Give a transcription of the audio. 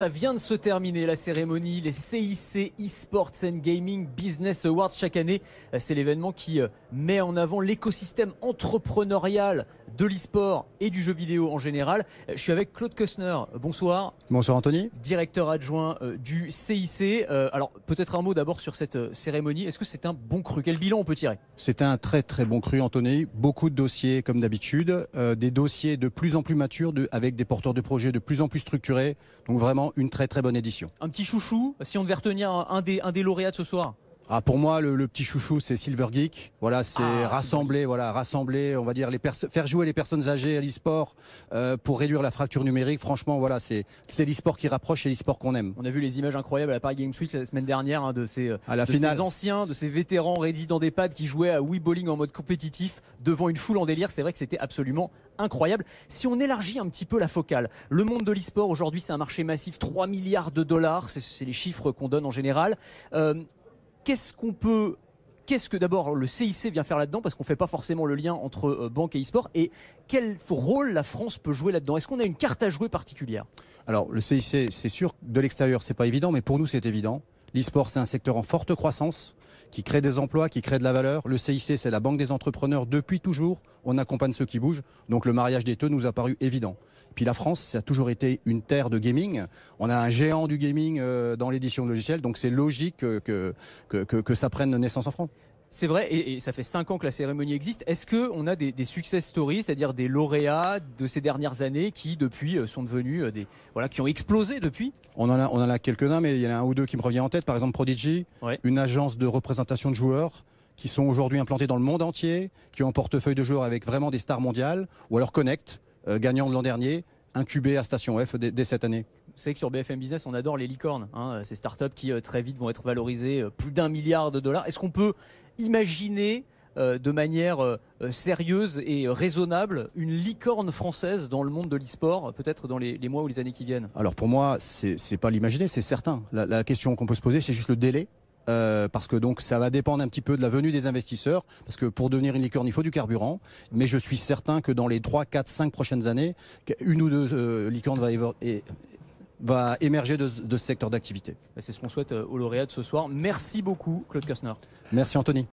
Ça vient de se terminer la cérémonie, les CIC eSports and Gaming Business Awards chaque année. Euh, c'est l'événement qui euh, met en avant l'écosystème entrepreneurial de l'e-sport et du jeu vidéo en général. Euh, je suis avec Claude Kussner. Bonsoir. Bonsoir Anthony. Directeur adjoint euh, du CIC. Euh, alors peut-être un mot d'abord sur cette cérémonie. Est-ce que c'est un bon cru Quel bilan on peut tirer C'est un très très bon cru Anthony. Beaucoup de dossiers comme d'habitude. des dossiers de plus en plus matures avec des porteurs de projets de plus en plus structurés. Donc vraiment une très très bonne édition. Un petit chouchou si on devait retenir un des, un des lauréats de ce soir ah, pour moi, le, petit chouchou, c'est Silver Geek. Voilà, c'est ah, rassembler, voilà, rassembler, on va dire les faire jouer les personnes âgées à l'e-sport euh, pour réduire la fracture numérique. Franchement, voilà, c'est c'est l'e-sport qui rapproche et l'e-sport qu'on aime. On a vu les images incroyables à la Paris Games Week la semaine dernière hein, de ces anciens, de ces vétérans rédits dans des pads qui jouaient à Wii Bowling en mode compétitif devant une foule en délire. C'est vrai que c'était absolument incroyable. Si on élargit un petit peu la focale, le monde de l'e-sport aujourd'hui, c'est un marché massif, 3 milliards de dollars, c'est les chiffres qu'on donne en général. Euh, Qu'est-ce qu'on peut quest que d'abord le CIC vient faire là-dedans Parce qu'on ne fait pas forcément le lien entre euh, banque et e-sport. Et quel rôle la France peut jouer là-dedans Est-ce qu'on a une carte à jouer particulière Alors, le CIC, c'est sûr, de l'extérieur, c'est pas évident, mais pour nous, c'est évident. L'e-sport, c'est un secteur en forte croissance qui crée des emplois, qui crée de la valeur. Le CIC, c'est la banque des entrepreneurs. Depuis toujours, on accompagne ceux qui bougent. Donc le mariage des deux nous a paru évident. Puis la France, ça a toujours été une terre de gaming. On a un géant du gaming euh, dans l'édition de logiciels. Donc c'est logique euh, que, que ça prenne naissance en France. C'est vrai, et, ça fait 5 ans que la cérémonie existe. Est-ce qu'on a des, success stories, c'est-à-dire des lauréats de ces dernières années qui, depuis, euh, sont devenus euh, des. Voilà, qui ont explosé depuis On en a, on en a quelques-uns, mais il y en a un ou deux qui me revient en tête. Par exemple, Prodigy, une agence de représentation de joueurs qui sont aujourd'hui implantés dans le monde entier, qui ont un portefeuille de joueurs avec vraiment des stars mondiales, ou alors Connect, euh, gagnant de l'an dernier, incubé à Station F dès cette année. Vous savez que sur BFM Business, on adore les licornes, hein, ces startups qui euh, très vite vont être valorisées euh, plus d'un milliard de dollars. Est-ce qu'on peut imaginer euh, de manière sérieuse et raisonnable une licorne française dans le monde de l'e-sport, peut-être dans les, mois ou les années qui viennent Alors pour moi, ce n'est pas l'imaginer, c'est certain. La, question qu'on peut se poser, c'est juste le délai. parce que donc ça va dépendre un petit peu de la venue des investisseurs, parce que pour devenir une licorne, il faut du carburant, mais je suis certain que dans les 3, 4, 5 prochaines années, une ou deux licornes va, évoluer va émerger de, de ce secteur d'activité. C'est ce qu'on souhaite euh, aux lauréats de ce soir. Merci beaucoup, Claude Kastner. Merci, Anthony.